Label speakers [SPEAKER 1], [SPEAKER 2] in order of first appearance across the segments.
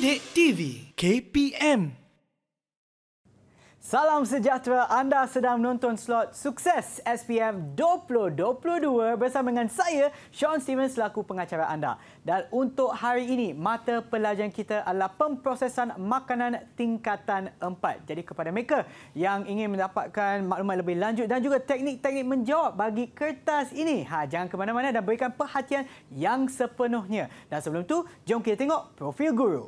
[SPEAKER 1] Sidik TV KPM Salam sejahtera, anda sedang menonton slot sukses SPM 2022 bersama dengan saya, Sean Stevens, selaku pengacara anda. Dan untuk hari ini, mata pelajaran kita adalah pemprosesan makanan tingkatan 4. Jadi kepada mereka yang ingin mendapatkan maklumat lebih lanjut dan juga teknik-teknik menjawab bagi kertas ini, ha, jangan ke mana-mana dan berikan perhatian yang sepenuhnya. Dan sebelum tu, jom kita tengok profil guru.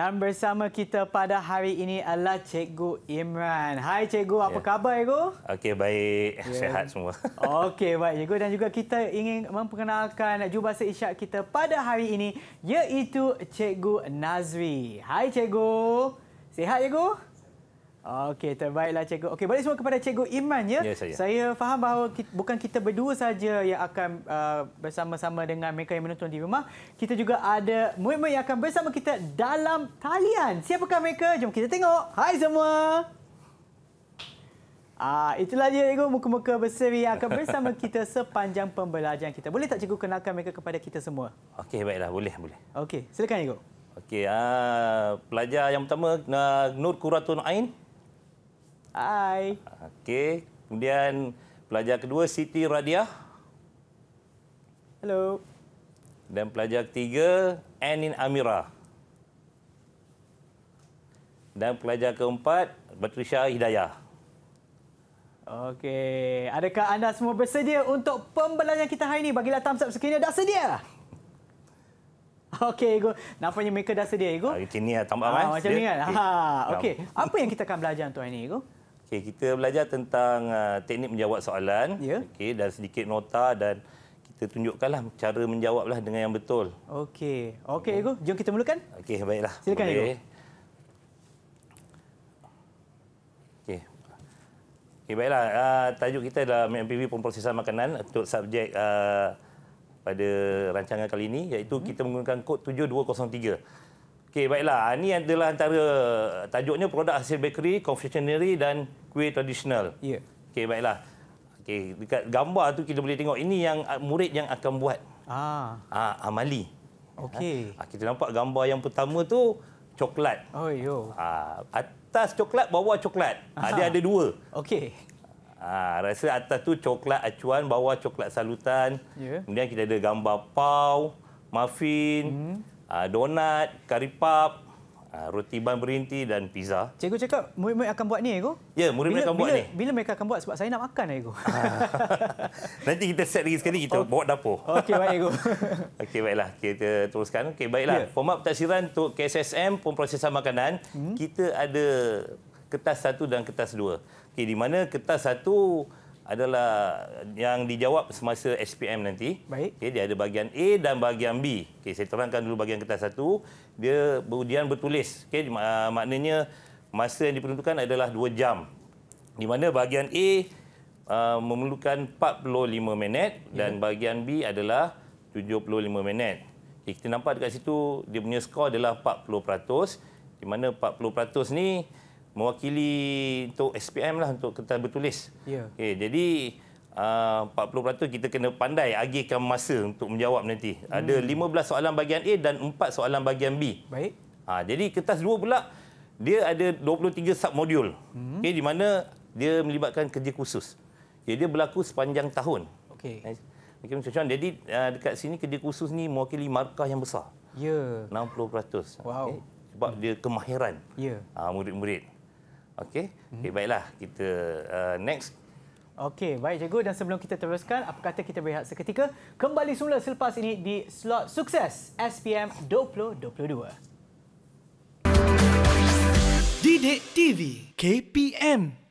[SPEAKER 1] Dan bersama kita pada hari ini adalah Cikgu Imran. Hai Cikgu, apa yeah. khabar Cikgu?
[SPEAKER 2] Okey, baik. Yeah. Sehat semua.
[SPEAKER 1] Okey, baik Cikgu. Dan juga kita ingin memperkenalkan jubahasa isyak kita pada hari ini, iaitu Cikgu Nazri. Hai Cikgu. Sehat Cikgu? Okey, terbaiklah cikgu. Okey, balik semua kepada cikgu Iman ya. ya saya. saya faham bahawa kita, bukan kita berdua saja yang akan uh, bersama-sama dengan mereka yang menonton di rumah. Kita juga ada muhimmin yang akan bersama kita dalam talian. Siapakah mereka? Jom kita tengok. Hai semua. Ah, itulah dia cikgu muka-muka berseri yang akan bersama kita sepanjang pembelajaran kita. Boleh tak cikgu kenalkan mereka kepada kita semua?
[SPEAKER 2] Okey, baiklah. Boleh, boleh.
[SPEAKER 1] Okey, silakan cikgu.
[SPEAKER 2] Okey, uh, pelajar yang pertama uh, Nur Quratun Ain Hai. Okey, kemudian pelajar kedua Siti Radiah. Hello. Dan pelajar ketiga Anin Amira. Dan pelajar keempat Patricia Hidayah. Okey,
[SPEAKER 1] adakah anda semua bersedia untuk pembelajaran kita hari ini? Bagilah thumbs up sekiranya dah sedia. Okey, Ego. Nampaknya mereka dah sedia, Ego.
[SPEAKER 2] Hari ini ya, tambah ah, eh. Macam ni kan? Ha, Okey,
[SPEAKER 1] apa yang kita akan belajar tu hari ini, Ego?
[SPEAKER 2] Okey, kita belajar tentang uh, teknik menjawab soalan. Ya. Okey, dan sedikit nota dan kita tunjukkanlah cara menjawablah dengan yang betul. Okey.
[SPEAKER 1] Okey, Ego. Jom kita mulakan.
[SPEAKER 2] Okey, baiklah. Silakan, Ego. Okey. Okey, baiklah. Uh, tajuk kita adalah MPV pemprosesan makanan untuk subjek uh, pada rancangan kali ini iaitu hmm. kita menggunakan kod 7203. Okey, baiklah. Ini ah, adalah antara tajuknya produk hasil bakery, confectionery dan kuih tradisional. Ya. Yeah. Okey, baiklah. Okey, dekat gambar tu kita boleh tengok ini yang ah, murid yang akan buat. Ah. Ah, amali. Okey. Ah, ah, kita nampak gambar yang pertama tu coklat. Oh, yo. Ah, atas coklat, bawah coklat. Aha. dia ada dua. Okey. Ah, rasa atas tu coklat acuan, bawah coklat salutan. Yeah. Kemudian kita ada gambar pau, muffin, mm uh, donat, curry puff, uh, roti ban berinti dan pizza. Cikgu
[SPEAKER 1] cakap murid-murid akan buat ni, Cikgu? Ya, murid-murid akan bila, buat ni. Bila mereka akan buat? Sebab saya nak makan, Cikgu. Ah.
[SPEAKER 2] Nanti kita set lagi sekali, kita oh. bawa dapur. Okey, baik, Cikgu. Okey, baiklah. Kita teruskan. Okey, baiklah. Ya. Format pentaksiran untuk KSSM, pemprosesan makanan, hmm. kita ada kertas satu dan kertas dua. Okey, di mana kertas satu adalah yang dijawab semasa SPM nanti. Baik. Okay, dia ada bahagian A dan bahagian B. Okay, saya terangkan dulu bahagian kertas satu. Dia kemudian bertulis. Okay, maknanya masa yang diperuntukkan adalah 2 jam. Di mana bahagian A uh, memerlukan 45 minit ya. dan bahagian B adalah 75 minit. Okay, kita nampak dekat situ dia punya skor adalah 40%. Di mana 40% ni mewakili untuk SPM lah untuk kertas bertulis. Yeah. Okay, jadi ah, uh, 40% kita kena pandai agihkan masa untuk menjawab nanti. Hmm. Ada 15 soalan bahagian A dan 4 soalan bahagian B. Baik. Ha, jadi kertas dua pula dia ada 23 submodul. Hmm. Okay, di mana dia melibatkan kerja khusus. Okay, dia berlaku sepanjang tahun. Okey. Eh, okay, Mr. jadi uh, dekat sini kerja khusus ni mewakili markah yang besar. Ya. Yeah. 60%. Wow. Okay. Sebab hmm. dia kemahiran yeah. Ya. uh, murid-murid. Okey, mhm. okay, baiklah kita uh, next.
[SPEAKER 1] Okey, baik cikgu dan sebelum kita teruskan, apa kata kita berehat seketika? Kembali semula selepas ini di slot sukses SPM 2022. Didik TV KPM